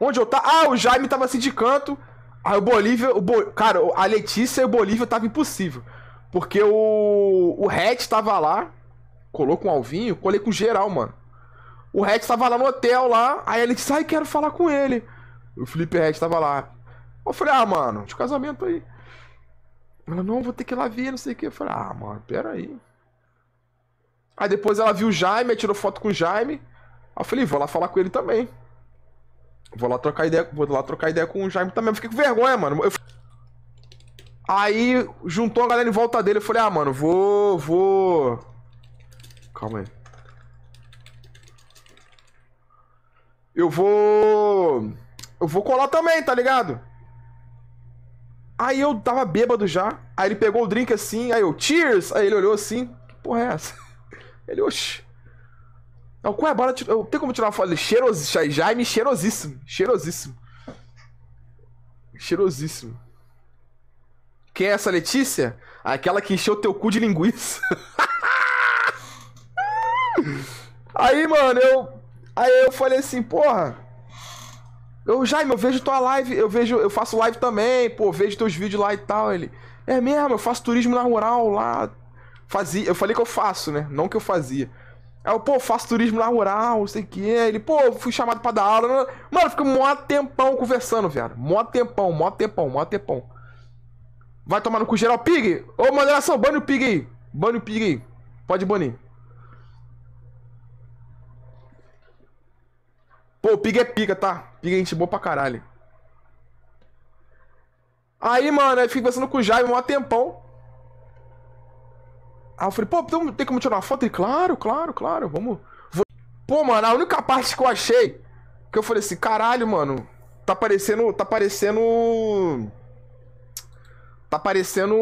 Onde eu tava? Ah, o Jaime tava assim de canto. Aí o Bolívia. O Bo... Cara, a Letícia e o Bolívia tava impossível. Porque o. O Red tava lá. Colou com o Alvinho, colei com geral, mano. O Red tava lá no hotel lá. Aí a Letícia, ai, quero falar com ele. O Felipe Red tava lá. Eu falei, ah, mano, de casamento aí. Ela, não, vou ter que ir lá ver, não sei o que. Eu falei, ah, mano, peraí. aí. Aí depois ela viu o Jaime, tirou foto com o Jaime. Aí eu falei, vou lá falar com ele também. Vou lá trocar ideia, vou lá trocar ideia com o Jaime também. Eu fiquei com vergonha, mano. Eu... Aí juntou a galera em volta dele. Eu falei, ah, mano, vou. vou. Calma aí. Eu vou. Eu vou colar também, tá ligado? Aí eu tava bêbado já. Aí ele pegou o drink assim, aí eu, cheers! Aí ele olhou assim, que porra é essa? Ele, oxi. Não, qual é? Bora. Eu tem como tirar uma foto dele? Cheiros... Jaime é cheirosíssimo. Cheirosíssimo. Cheirosíssimo. Quem é essa Letícia? Aquela que encheu teu cu de linguiça. aí, mano, eu. Aí eu falei assim, porra. Eu, Jaime, eu vejo tua live, eu vejo, eu faço live também, pô, vejo teus vídeos lá e tal. Ele. É mesmo, eu faço turismo na rural lá. Fazia, eu falei que eu faço, né? Não que eu fazia. Aí eu, pô, faço turismo lá rural, não sei o que. Ele, pô, fui chamado pra dar aula. Né? Mano, fica mó tempão conversando, velho. Mó tempão, mó tempão, mó tempão. Vai tomar no cu geral, Pig! Ô, moderação, bane o Pig aí. Bane o Pig aí. Pode banir. Pô, o Pig é pica, tá? Pig é gente boa pra caralho. Aí, mano, eu fica conversando com o Jaime mó tempão. Aí eu falei, pô, tem, tem como tirar uma foto? Ele, claro, claro, claro, vamos. Vou... Pô, mano, a única parte que eu achei, que eu falei assim, caralho, mano, tá parecendo. Tá parecendo. Tá parecendo.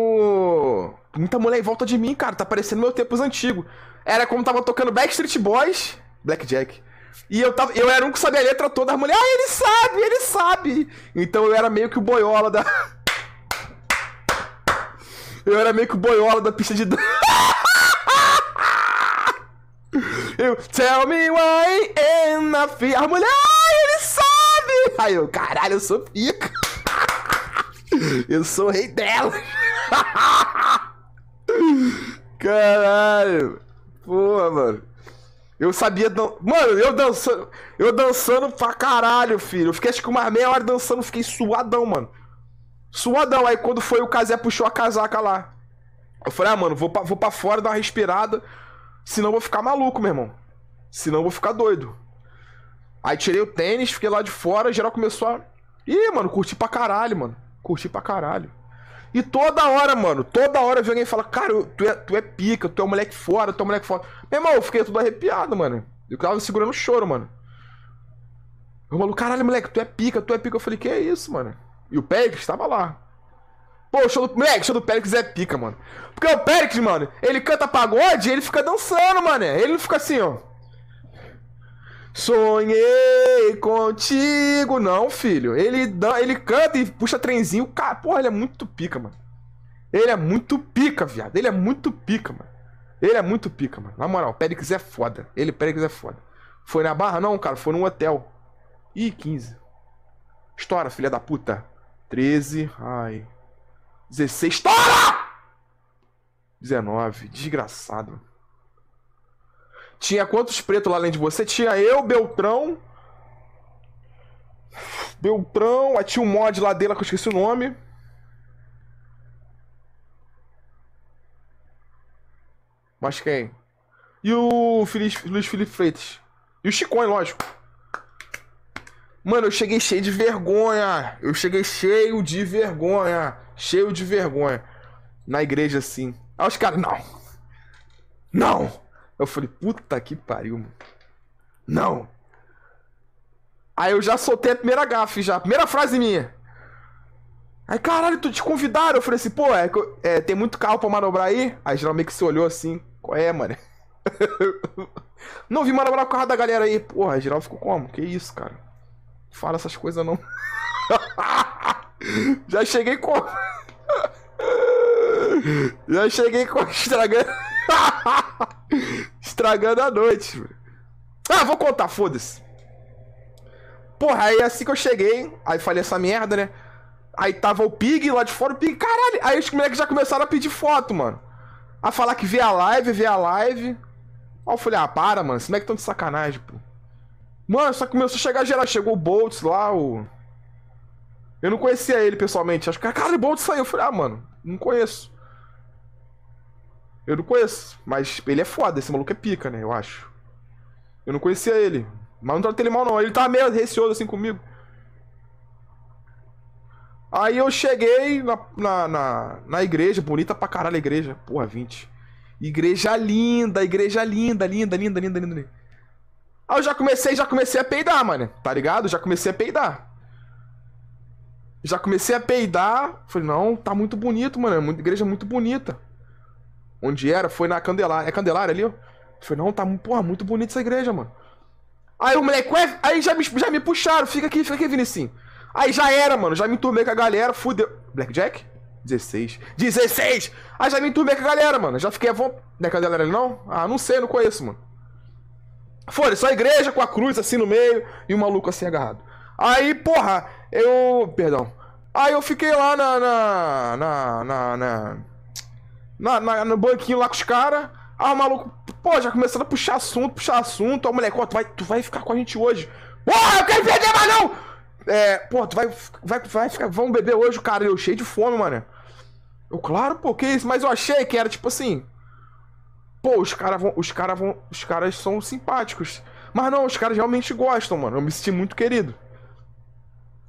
Muita mulher em volta de mim, cara. Tá parecendo meu tempos antigo. Era como tava tocando Backstreet Boys, Blackjack. E eu, tava, eu era um que sabia a letra toda, a mulher, ah, ele sabe, ele sabe! Então eu era meio que o boiola da. Eu era meio que o boiola da pista de dança. you tell me why am I fear? A mulher, ele sabe! Aí eu, caralho, eu sou pica. Eu sou rei dela. Caralho. Porra, mano. Eu sabia dan... Mano, eu dançando. Eu dançando pra caralho, filho. Eu fiquei acho que umas meia hora dançando, fiquei suadão, mano. Suadão. Aí quando foi, o Casé puxou a casaca lá. Eu falei, ah, mano, vou pra, vou pra fora, dar uma respirada. Senão eu vou ficar maluco, meu irmão. Senão eu vou ficar doido. Aí tirei o tênis, fiquei lá de fora, geral começou a. Ih, mano, curti pra caralho, mano. Curti pra caralho. E toda hora, mano, toda hora vi alguém falar, cara, tu é, tu é pica, tu é um moleque fora, tu é um moleque fora. Meu irmão, eu fiquei todo arrepiado, mano. Eu tava segurando o choro, mano. Eu falo, caralho, moleque, tu é pica, tu é pica. Eu falei, que é isso, mano? E o Pegas tava lá. Pô, o show do. Moleque, o show do é pica, mano. Porque o Péricles, mano, ele canta pagode e ele fica dançando, mano. Ele não fica assim, ó. Sonhei contigo, não, filho. Ele, dan ele canta e puxa trenzinho. Cara, porra, ele é muito pica, mano. Ele é muito pica, viado. Ele é muito pica, mano. Ele é muito pica, mano. Na moral, Péricles é foda. Ele, Péricles é foda. Foi na barra? Não, cara. Foi num hotel. Ih, 15. Estoura, filha da puta. 13. Ai. 16. Tora! 19. Desgraçado. Tinha quantos pretos lá além de você? Tinha eu, Beltrão. Beltrão. Aí tinha um mod lá dela que eu esqueci o nome. Mas quem? E o Feliz, Luiz Felipe Freitas. E o Chicone, lógico. Mano, eu cheguei cheio de vergonha. Eu cheguei cheio de vergonha cheio de vergonha, na igreja assim. Aí os caras, não! Não! Eu falei, puta que pariu, mano. Não! Aí eu já soltei a primeira gafe, já. Primeira frase minha. Aí, caralho, tu te convidaram? Eu falei assim, pô, é, é, tem muito carro pra manobrar aí? Aí geralmente que se olhou assim, qual é, mano? não vi manobrar o carro da galera aí. Porra, geral ficou como? Que isso, cara? Fala essas coisas não. Já cheguei com. Já cheguei com. Estragando. Estragando a noite. Ah, vou contar, foda-se. Porra, aí assim que eu cheguei, aí falei essa merda, né? Aí tava o Pig lá de fora, o Pig, caralho. Aí os moleques já começaram a pedir foto, mano. A falar que vê a live, vê a live. Aí eu falei, ah, para, mano, como é que tão de sacanagem, pô. Mano, só começou a chegar geral. Chegou o Boltz lá, o. Eu não conhecia ele pessoalmente. Acho que, ah, cara, é bom de sair. Eu falei, ah, mano, não conheço. Eu não conheço. Mas ele é foda, esse maluco é pica, né? Eu acho. Eu não conhecia ele. Mas não tratei ele mal, não. Ele tava meio receoso assim comigo. Aí eu cheguei na, na, na, na igreja, bonita pra caralho a igreja. Porra, 20. Igreja linda, igreja linda, linda, linda, linda, linda. linda. Aí eu já comecei, já comecei a peidar, mano. Tá ligado? Já comecei a peidar. Já comecei a peidar. Falei, não, tá muito bonito, mano. É igreja é muito bonita. Onde era? Foi na Candelária. É Candelária ali, ó? Falei, não, tá porra, muito bonita essa igreja, mano. Aí o moleque, ué, aí já me, já me puxaram. Fica aqui, fica aqui, Vinicinho. Aí já era, mano. Já me enturmei com a galera. Fudeu. Blackjack? 16. 16! Aí já me enturmei com a galera, mano. Já fiquei a vontade. Não é Candelária ali, não? Ah, não sei, não conheço, mano. Foi, só a igreja com a cruz assim no meio e o maluco assim agarrado. Aí, porra, eu. Perdão. Aí eu fiquei lá na. na. na. na, na, na, na no banquinho lá com os caras. Ah, o maluco, pô, já começando a puxar assunto, puxar assunto. Ó, moleque, ó, tu vai, tu vai ficar com a gente hoje. Porra, eu quero perder mais não! É, pô, tu vai, vai, vai ficar, vamos beber hoje, cara. Eu cheio de fome, mano. Eu, claro, pô, que isso, mas eu achei que era tipo assim. Pô, os caras vão, os caras vão, os caras são simpáticos. Mas não, os caras realmente gostam, mano. Eu me senti muito querido.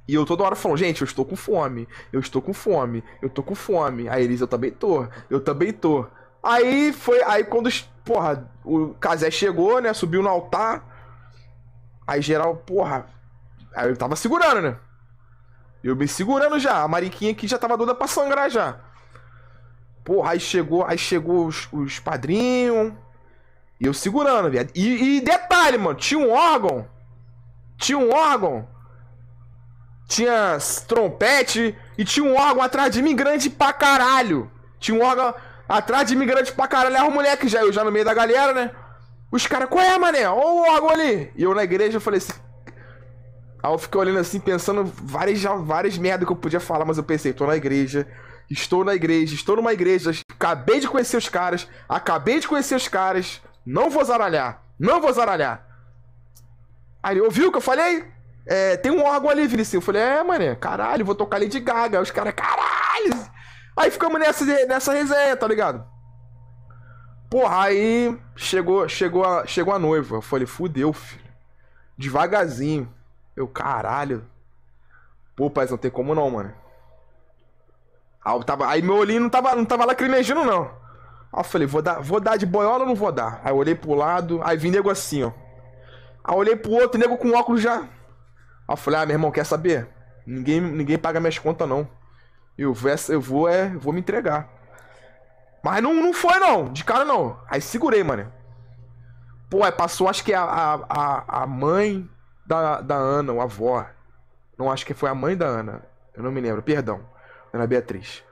E eu toda hora falando, gente, eu estou com fome, eu estou com fome, eu estou com fome. Aí eles, eu também tô, eu também tô. Aí foi, aí quando, porra, o Casé chegou, né, subiu no altar. Aí geral, porra, aí eu tava segurando, né? Eu me segurando já, a mariquinha aqui já tava doida pra sangrar já. Porra, aí chegou, aí chegou os, os padrinhos. E eu segurando, viado. E, e detalhe, mano, tinha um órgão. Tinha um órgão tinha trompete e tinha um órgão atrás de mim grande pra caralho. Tinha um órgão atrás de mim grande pra caralho. Era o moleque já, eu já no meio da galera, né? Os caras, qual é, mané? Olha o órgão ali. E eu na igreja eu falei assim. Aí eu fiquei olhando assim, pensando várias, várias merda que eu podia falar, mas eu pensei, tô na igreja, estou na igreja, estou numa igreja, acabei de conhecer os caras, acabei de conhecer os caras, não vou zaralhar, não vou zaralhar. Aí ouviu o que eu falei? É, tem um órgão ali, Vinicius. Eu falei, é, mané, caralho, vou tocar de Gaga. Aí os caras, caralho! Aí ficamos nessa, nessa resenha, tá ligado? Porra, aí chegou, chegou, a, chegou a noiva. Eu falei, fudeu, filho. Devagarzinho. Eu, caralho. Pô, pai, não tem como não, mano. Aí, tava, aí meu olhinho não tava, não tava lacrimejando, não. Aí eu falei, vou dar, vou dar de boiola ou não vou dar? Aí eu olhei pro lado, aí vi nego assim, ó. Aí eu olhei pro outro, nego com óculos já. Aí eu falei, ah, meu irmão, quer saber? Ninguém, ninguém paga minhas contas, não. Eu vou, eu vou, é, vou me entregar. Mas não, não foi, não. De cara, não. Aí segurei, mano. Pô, aí passou, acho que a, a, a mãe da, da Ana, ou a avó. Não, acho que foi a mãe da Ana. Eu não me lembro, perdão. Ana Beatriz.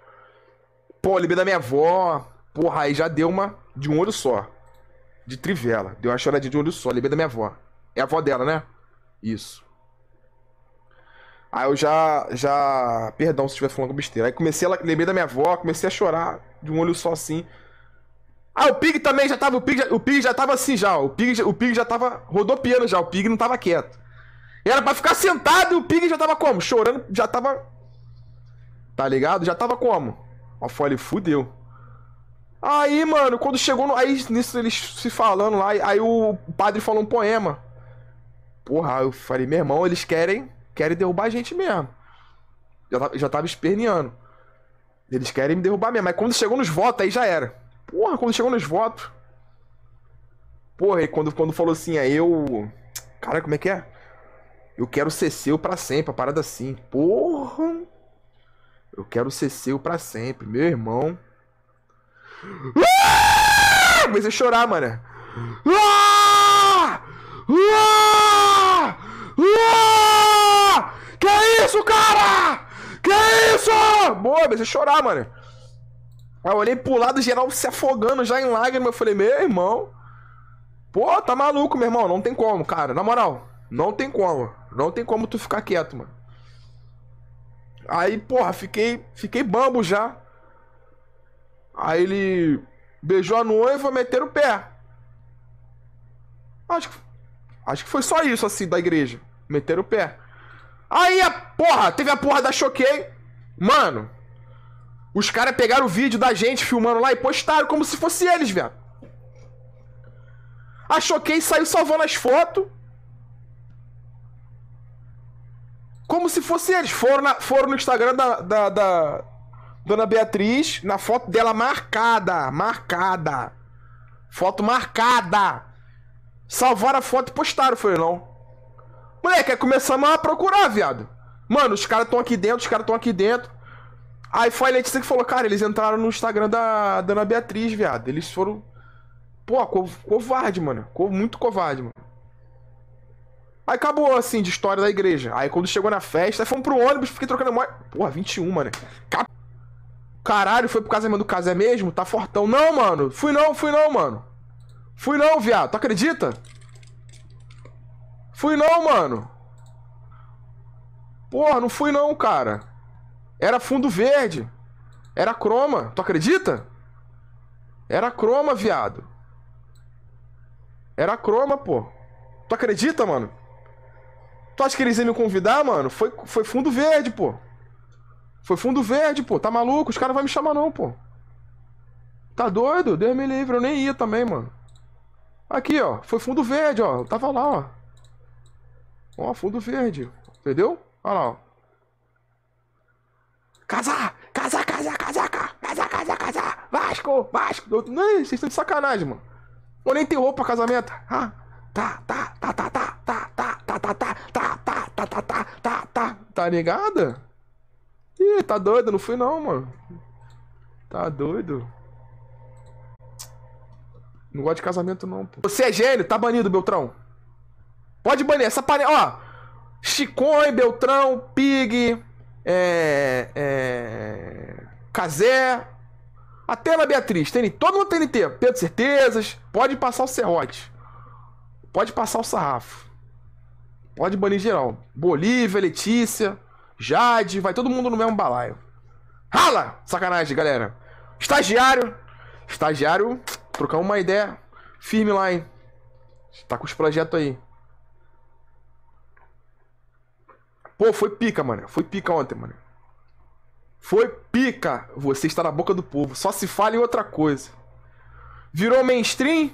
Pô, libera da minha avó. Porra, aí já deu uma de um olho só. De trivela. Deu uma choradinha de um olho só. Libera da minha avó. É a avó dela, né? Isso. Aí eu já, já, perdão se estiver falando besteira. Aí comecei, a... lembrei da minha avó, comecei a chorar de um olho só assim. Ah, o Pig também já tava, o Pig já, o Pig já tava assim já, o Pig, o Pig já tava rodopiando já, o Pig não tava quieto. Era pra ficar sentado e o Pig já tava como? Chorando, já tava. Tá ligado? Já tava como? Ó, falei, fudeu. Aí, mano, quando chegou no. Aí nisso eles se falando lá, aí o padre falou um poema. Porra, eu falei, meu irmão, eles querem querem derrubar a gente mesmo. Já tava, já tava esperneando. Eles querem me derrubar mesmo. Mas quando chegou nos votos, aí já era. Porra, quando chegou nos votos. Porra, e quando, quando falou assim, aí é, eu. Cara, como é que é? Eu quero ser seu pra sempre, a parada assim. Porra! Eu quero ser seu pra sempre, meu irmão. Ah! Comecei a chorar, mano. Ah! Ah! Ah! isso, cara? Que isso? Boa, comecei a chorar, mano. Aí eu olhei pro lado, geral se afogando já em lágrimas. Eu falei, meu irmão. Pô, tá maluco, meu irmão. Não tem como, cara. Na moral, não tem como. Não tem como tu ficar quieto, mano. Aí, porra, fiquei, fiquei bambo já. Aí ele beijou a noiva, meter o pé. Acho que, acho que foi só isso, assim, da igreja. Meter o pé. Aí a porra, teve a porra da Choquei. Mano, os caras pegaram o vídeo da gente filmando lá e postaram como se fosse eles, velho. A Choquei saiu salvando as fotos. Como se fosse eles. Foram, na, foram no Instagram da, da, da Dona Beatriz, na foto dela marcada. Marcada. Foto marcada. Salvaram a foto e postaram, foi não. Moleque, aí começamos a procurar, viado. Mano, os caras estão aqui dentro, os caras estão aqui dentro. Aí foi a Letícia que falou, cara, eles entraram no Instagram da, da Beatriz, viado. Eles foram. Pô, co covarde, mano. muito covarde, mano. Aí acabou, assim, de história da igreja. Aí quando chegou na festa, aí fomos pro ônibus, fiquei trocando mó. Porra, 21, mano. Cap... Caralho, foi pro casamento do casé mesmo? Tá fortão. Não, mano. Fui não, fui não, mano. Fui não, viado. Tu acredita? Fui não, mano. Porra, não fui não, cara. Era fundo verde. Era croma. Tu acredita? Era croma, viado. Era croma, pô. Tu acredita, mano? Tu acha que eles iam me convidar, mano? Foi, foi fundo verde, pô. Foi fundo verde, pô. Tá maluco? Os caras não vão me chamar, não, pô. Tá doido? Deus me livre. Eu nem ia também, mano. Aqui, ó. Foi fundo verde, ó. Eu tava lá, ó. Ó, fundo verde. Entendeu? Olha lá, ó. Casar! Casar, casar, casar, casar, casar, casar! Vasco! Vasco! Não, vocês estão de sacanagem, mano. Eu nem tenho roupa pra casamento. Ah, tá, tá, tá, tá, tá, tá, tá, tá, tá, tá, tá, tá, tá, tá, tá, tá, tá. Tá ligada? Ih, tá doido? Não fui não, mano. Tá doido? Não gosto de casamento não, pô. Você é gênio, tá banido, Beltrão. Pode banir essa panela. Ó, Chicon, Beltrão, Pig, é, é, Cazé, até Ana Beatriz, TNT, todo mundo TNT, Pedro Certezas, pode passar o serrote. Pode passar o sarrafo. Pode banir geral. Bolívia, Letícia, Jade, vai todo mundo no mesmo balaio. Rala! Sacanagem, galera. Estagiário. Estagiário, trocar uma ideia firme lá, hein? Tá com os projetos aí. Pô, foi pica, mano. Foi pica ontem, mano. Foi pica. Você está na boca do povo. Só se fala em outra coisa. Virou mainstream?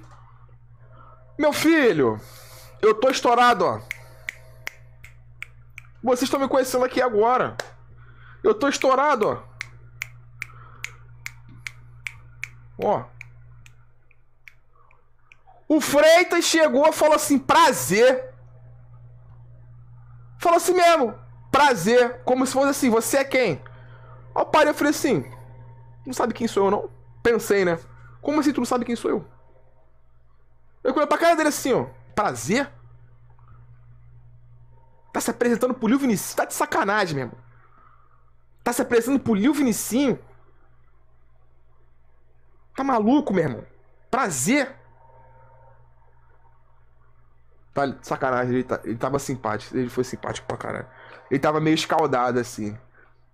Meu filho, eu tô estourado, ó. Vocês estão me conhecendo aqui agora. Eu tô estourado, ó. Ó. O Freitas chegou e falou assim: prazer. Falou assim mesmo. Prazer. Como se fosse assim, você é quem? Aí eu parei e falei assim, não sabe quem sou eu não? Pensei, né? Como assim tu não sabe quem sou eu? Eu olhei pra cara dele assim, ó. Prazer? Tá se apresentando pro Lil Vinicinho? Tá de sacanagem, mesmo. Tá se apresentando pro Lil Vinicinho? Tá maluco, meu irmão? Prazer? Tá de sacanagem, ele, tá, ele tava simpático. Ele foi simpático pra caralho. Ele tava meio escaldado, assim.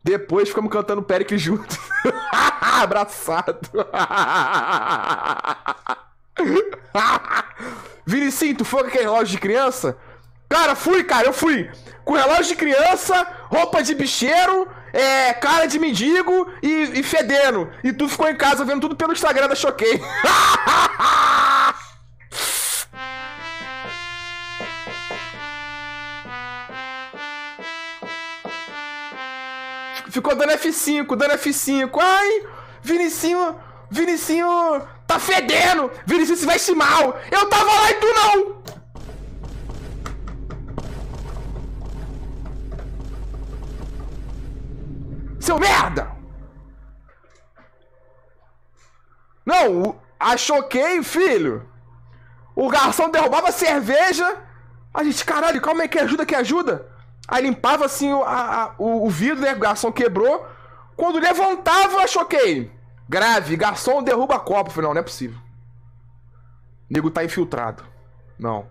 Depois ficamos cantando Péricles junto. Abraçado. Vinicinho, tu foi com aquele relógio de criança? Cara, fui, cara, eu fui. Com relógio de criança, roupa de bicheiro, é, cara de mendigo e, e fedendo. E tu ficou em casa vendo tudo pelo Instagram da Choquei. Ficou dando F5, dando F5. Ai, Vinicinho, Vinicinho tá fedendo. Vinicinho se veste mal. Eu tava lá e tu não. Seu merda! Não, achou quem, filho? O garçom derrubava cerveja. A gente, caralho, calma aí, que ajuda, que ajuda. Aí limpava assim a, a, o, o, vidro, né? O garçom quebrou. Quando levantava, eu choquei. Grave, garçom derruba copo. Eu falei, não, não é possível. O nego tá infiltrado. Não.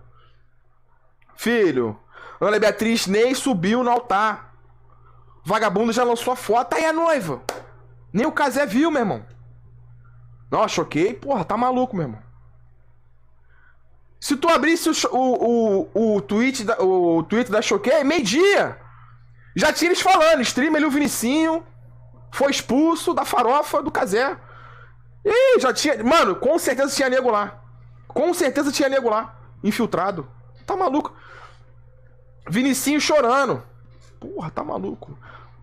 Filho, Ana Beatriz nem subiu no altar. Vagabundo já lançou a foto, aí a é noiva. Nem o Casé viu, meu irmão. Não, choquei. Porra, tá maluco, meu irmão. Se tu abrisse o, o, o, o, tweet, da, o, tweet da Choquei, é meio-dia. Já tinha eles falando, streamer o Vinicinho foi expulso da farofa do Casé. Ih, já tinha. Mano, com certeza tinha nego lá. Com certeza tinha nego lá. Infiltrado. Tá maluco? Vinicinho chorando. Porra, tá maluco.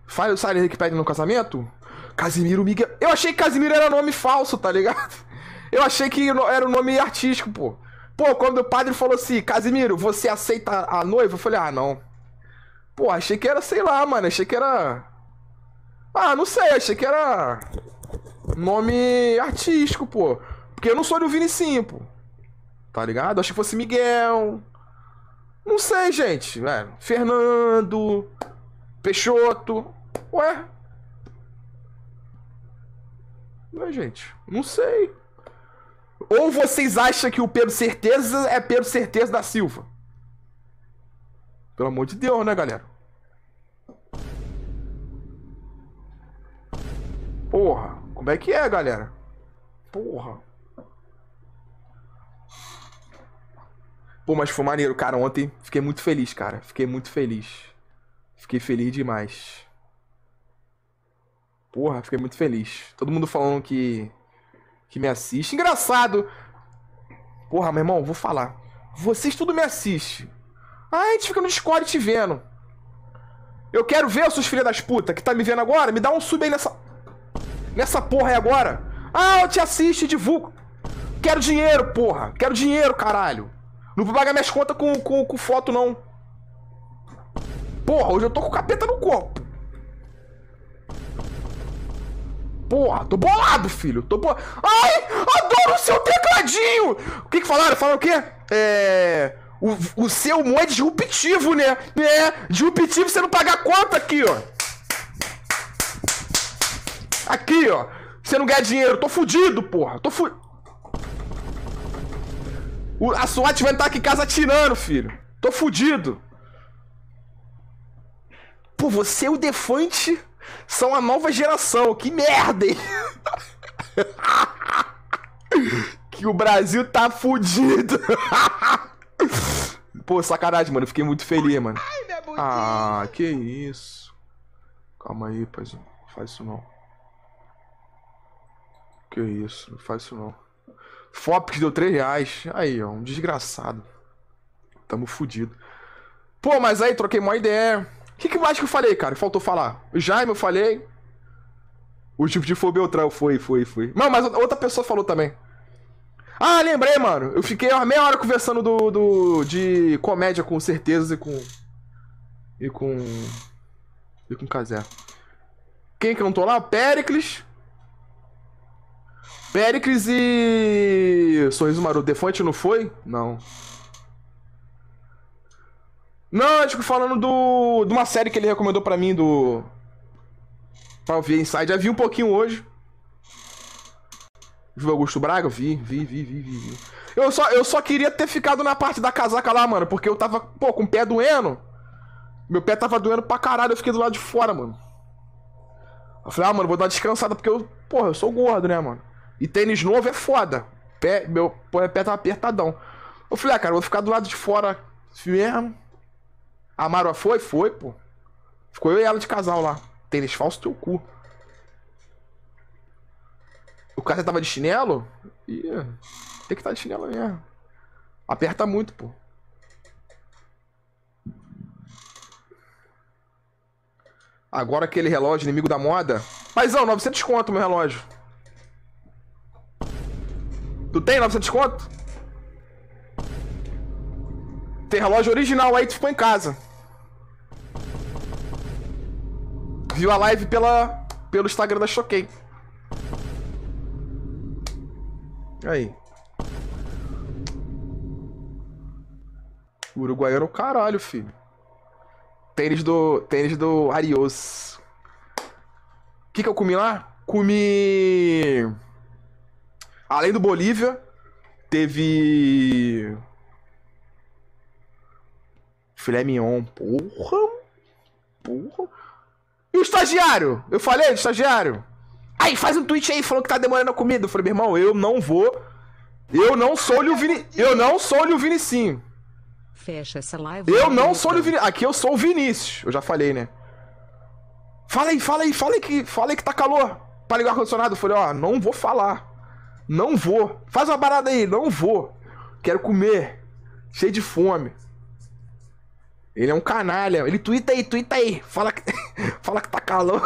faz o Saire que pede no casamento? Casimiro Miguel. Eu achei que Casimiro era nome falso, tá ligado? Eu achei que era o um nome artístico, pô. Pô, quando o padre falou assim, Casimiro, você aceita a noiva? Eu falei, ah, não. Pô, achei que era, sei lá, mano, achei que era. Ah, não sei, achei que era. Nome artístico, pô. Porque eu não sou do Vinicinho, pô. Tá ligado? Achei que fosse Miguel. Não sei, gente. É, Fernando. Peixoto. Ué. Ué, gente. Não sei. Ou vocês acham que o Pedro Certeza é Pedro Certeza da Silva? Pelo amor de Deus, né, galera? Porra, como é que é, galera? Porra. Pô, mas foi maneiro, cara. Ontem fiquei muito feliz, cara. Fiquei muito feliz. Fiquei feliz demais. Porra, fiquei muito feliz. Todo mundo falando que que me assiste. Engraçado. Porra, meu irmão, vou falar. Vocês tudo me assistem. Ah, a gente fica no Discord te vendo. Eu quero ver, seus filhos das putas que tá me vendo agora. Me dá um sub aí nessa. Nessa porra aí agora. Ah, eu te assisto e divulgo. Quero dinheiro, porra. Quero dinheiro, caralho. Não vou pagar minhas contas com, com, com foto, não. Porra, hoje eu tô com o capeta no corpo. Porra, tô bolado, filho. Tô bolado. Ai, adoro o seu tecladinho! O que que falaram? Falaram o quê? É... O, o seu mo é disruptivo, né? É, disruptivo você não pagar conta aqui, ó. Aqui, ó. Você não ganha dinheiro. Tô fudido, porra. Tô fudido. A SWAT vai entrar aqui em casa atirando, filho. Tô fudido. Pô, você é o defante são a nova geração. Que merda, hein? que o Brasil tá fudido. Pô, sacanagem, mano. Fiquei muito feliz, mano. Ah, que isso. Calma aí, paizinho. Não faz isso não. Que isso, não faz isso não. que deu 3 reais. Aí, ó, um desgraçado. Tamo fudido. Pô, mas aí, troquei uma ideia. O que, que, mais que eu falei, cara? Faltou falar. O Jaime eu falei. O tipo de foi Beltrão, foi, foi, foi. Não, mas outra pessoa falou também. Ah, lembrei, mano. Eu fiquei uma meia hora conversando do, do de comédia com certezas e com e com e com Kazé. Quem que eu não tô lá? Pericles. Pericles e Sorriso Maroto. Defante não foi? Não. Não, eu, é, tipo, falando do. de uma série que ele recomendou pra mim do. Pra ver Inside. Já vi um pouquinho hoje. Viu Augusto Braga? Vi, vi, vi, vi, vi, Eu só, eu só queria ter ficado na parte da casaca lá, mano, porque eu tava, pô, com o pé doendo. Meu pé tava doendo pra caralho, eu fiquei do lado de fora, mano. Eu falei, ah, mano, vou dar descansada, porque eu, porra, eu sou gordo, né, mano? E tênis novo é foda. Pé, meu, pô, meu pé tava tá apertadão. Eu falei, ah, cara, vou ficar do lado de fora mesmo. A Marua foi? Foi, pô. Ficou eu e ela de casal lá. Tênis falso teu cu. O cara tava de chinelo? Ih, tem que estar tá de chinelo mesmo. Aperta muito, pô. Agora aquele relógio inimigo da moda. Paizão, 900 conto meu relógio. Tu tem 900 conto? Tem relógio original aí, tu ficou em casa. viu a live pela, pelo Instagram da Choquei. Aí. uruguaiano o caralho, filho. Tênis do. Tênis do Arios. O que, que eu comi lá? Comi. Além do Bolívia, teve. Filé mignon. Porra! Porra! E o estagiário? Eu falei, estagiário. Aí, faz um tweet aí, falou que tá demorando a comida. Eu falei, meu irmão, eu não vou. Eu não sou o Vini... Eu não sou o Vinicinho. Fecha essa live. Eu não sou o Vini... Aqui eu sou o Vinícius. Eu já falei, né? Fala aí, fala aí, fala aí que, fala aí que tá calor. Pra ligar o ar-condicionado. Eu falei, ó, não vou falar. Não vou. Faz uma parada aí, não vou. Quero comer. Cheio de fome. Ele é um canalha. Ele twitta aí, twitta aí. Fala que, fala que tá calor.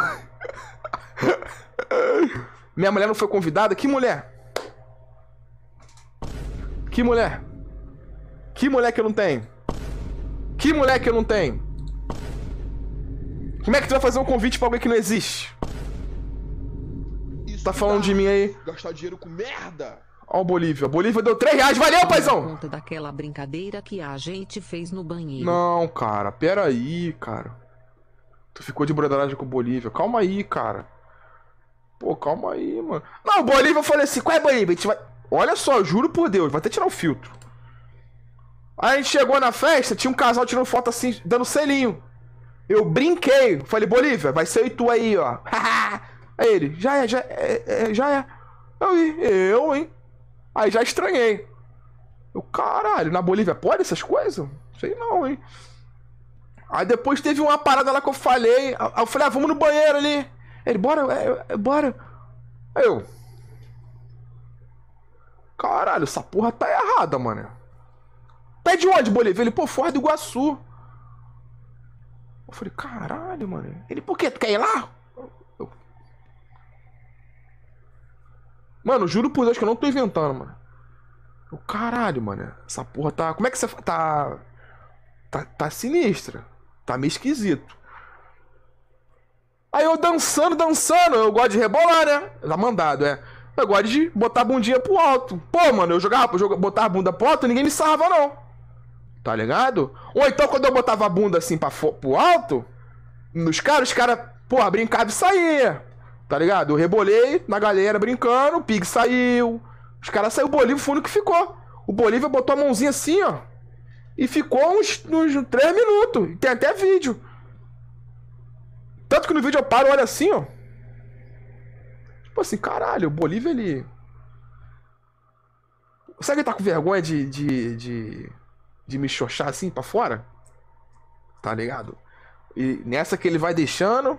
Minha mulher não foi convidada? Que mulher? Que mulher? Que mulher que eu não tenho? Que mulher que eu não tenho? Como é que tu vai fazer um convite pra alguém que não existe? Isso tá falando de mim aí? Gastar dinheiro com merda! Olha o Bolívia. Bolívia deu 3 reais. Valeu, paizão! Conta daquela brincadeira que a gente fez no banheiro. Não, cara. Pera aí, cara. Tu ficou de broderagem com o Bolívia. Calma aí, cara. Pô, calma aí, mano. Não, o Bolívia, eu falei assim, qual é Bolívia? A gente vai... Olha só, juro por Deus, vai até tirar o filtro. Aí a gente chegou na festa, tinha um casal tirando foto assim, dando selinho. Eu brinquei. Falei, Bolívia, vai ser e tu aí, ó. aí ele, já é, já é, é, é já é. Eu, eu, hein? Aí já estranhei. Eu, caralho, na Bolívia pode essas coisas? Sei não, hein? Aí depois teve uma parada lá que eu falei. Aí eu falei, ah, vamos no banheiro ali. Ele, bora, é, é bora. Aí eu. Caralho, essa porra tá errada, mano. Tá de onde, Bolívia? Ele, pô, Fora do Iguaçu. Eu falei, caralho, mano. Ele, por quê? Tu quer ir lá? Mano, juro por Deus que eu não tô inventando, mano. O caralho, mano. Essa porra tá. Como é que você. Tá. Tá, tá sinistra. Tá meio esquisito. Aí eu dançando, dançando. Eu gosto de rebolar, né? Tá mandado, é. Eu gosto de botar a bundinha pro alto. Pô, mano, eu jogava, jogava botar a bunda pro alto, ninguém me salva, não. Tá ligado? Ou então quando eu botava a bunda assim pra, pro alto, nos caras, os caras, porra, brincavam e saía. Tá ligado? Eu rebolei na galera brincando, o Pig saiu. Os caras saíram, o Bolívia foi o que ficou. O Bolívia botou a mãozinha assim, ó. E ficou uns, uns 3 minutos. Tem até vídeo. Tanto que no vídeo eu paro, olha assim, ó. Tipo assim, caralho, o Bolívia ele. Será que ele tá com vergonha de, de, de, de me xoxar assim pra fora? Tá ligado? E nessa que ele vai deixando.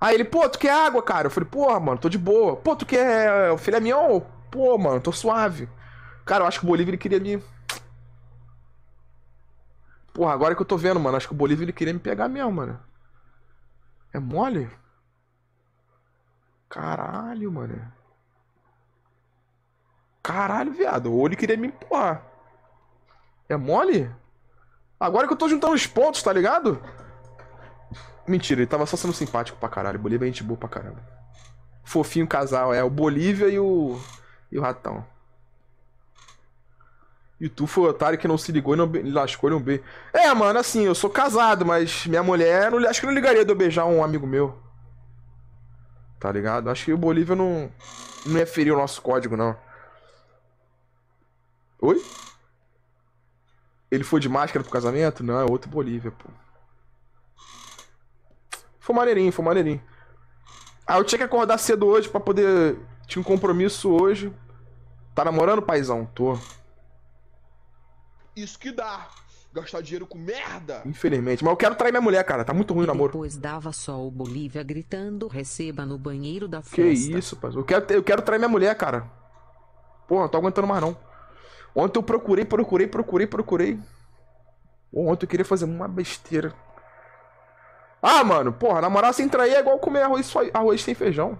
Aí ele, pô, tu quer água, cara? Eu falei, porra, mano, tô de boa. Pô, tu quer eh, o filé mignon? Pô, mano, tô suave. Cara, eu acho que o Bolívia ele queria me. Porra, agora que eu tô vendo, mano, acho que o Bolívia ele queria me pegar mesmo, mano. É mole? Caralho, mano. Caralho, viado. Ou ele queria me empurrar. É mole? Agora que eu tô juntando os pontos, tá ligado? Mentira, ele tava só sendo simpático pra caralho. Bolívia é gente boa pra caramba. Fofinho casal, é o Bolívia e o. e o ratão. E tu foi o otário que não se ligou e não be... lascou e não be... É, mano, assim, eu sou casado, mas minha mulher, não... acho que não ligaria de eu beijar um amigo meu. Tá ligado? Acho que o Bolívia não. não ia ferir o nosso código, não. Oi? Ele foi de máscara pro casamento? Não, é outro Bolívia, pô. Foi maneirinho, foi maneirinho. Aí ah, eu tinha que acordar cedo hoje para poder. Tinha um compromisso hoje. Tá namorando, paizão? Tô. Isso que dá. Gastar dinheiro com merda. Infelizmente. Mas eu quero trair minha mulher, cara. Tá muito ruim o namoro. Depois dava só o Bolívia gritando: receba no banheiro da festa. Que isso, pai. Eu quero, eu quero trair minha mulher, cara. Porra, tô aguentando mais não. Ontem eu procurei, procurei, procurei, procurei. Ontem eu queria fazer uma besteira. Ah, mano, porra, namorar sem trair é igual comer arroz, arroz sem feijão.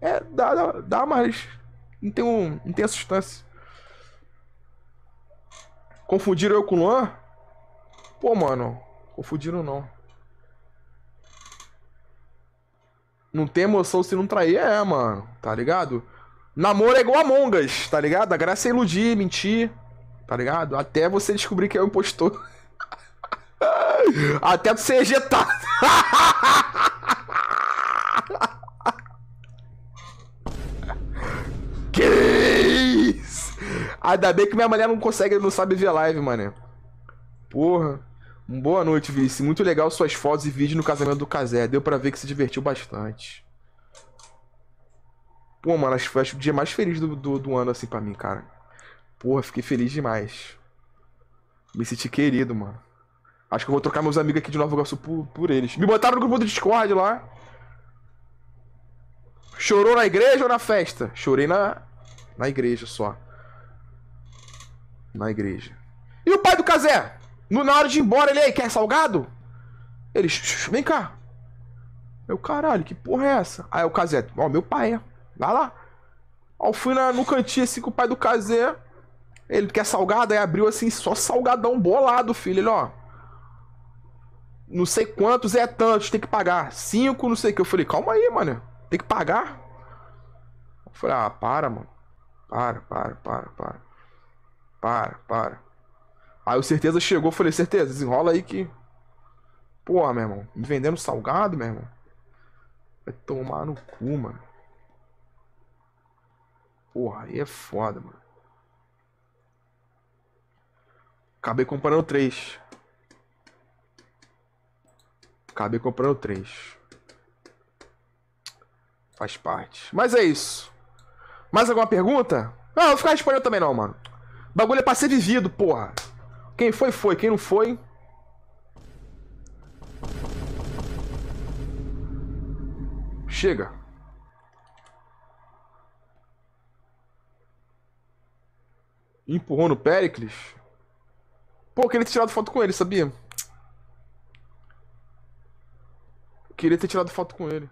É, dá, dá, dá mas não tem, um, não tem a substância. Confundiram eu com o Luan? Pô, mano, confundiram não. Não tem emoção se não trair, é, mano, tá ligado? Namoro é igual a mongas, tá ligado? A graça é iludir, mentir, tá ligado? Até você descobrir que é o impostor. Até pra ser ejetado. que isso? Ainda bem que minha mulher não consegue, não sabe ver live, mano. Porra. Boa noite, Vice. Muito legal suas fotos e vídeos no casamento do Casé. Deu pra ver que se divertiu bastante. Pô, mano, acho que foi o dia mais feliz do, do, do ano, assim, pra mim, cara. Porra, fiquei feliz demais. Me senti querido, mano. Acho que eu vou trocar meus amigos aqui de Nova Iguaçu por, por eles. Me botaram no grupo do Discord lá. Chorou na igreja ou na festa? Chorei na, na igreja só. Na igreja. E o pai do Casé? No, na hora de ir embora, ele aí, quer salgado? Ele, vem cá. Meu caralho, que porra é essa? Aí o Casé, ó, meu pai, é. Vai lá. Ó, fui na, no cantinho assim com o pai do Casé. Ele quer salgado, aí abriu assim, só salgadão bolado, filho. Ele, ó não sei quantos é tantos, tem que pagar. Cinco, não sei o que. Eu falei, calma aí, mano. Tem que pagar? Eu falei, ah, para, mano. Para, para, para, para. Para, para. Aí o Certeza chegou, falei, Certeza, desenrola aí que... Porra, meu irmão. Me vendendo salgado, meu irmão. Vai tomar no cu, mano. Porra, aí é foda, mano. Acabei comprando três acabei comprando três. Faz parte. Mas é isso. Mais alguma pergunta? Não, não vou ficar respondendo também não, mano. bagulho é pra ser vivido, porra. Quem foi, foi. Quem não foi... Chega. Empurrou no Pericles? Pô, queria ter tirado foto com ele, sabia? Queria ter tirado foto com ele.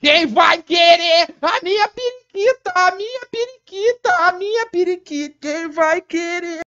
Quem vai querer a minha periquita, a minha periquita, a minha periquita? Quem vai querer?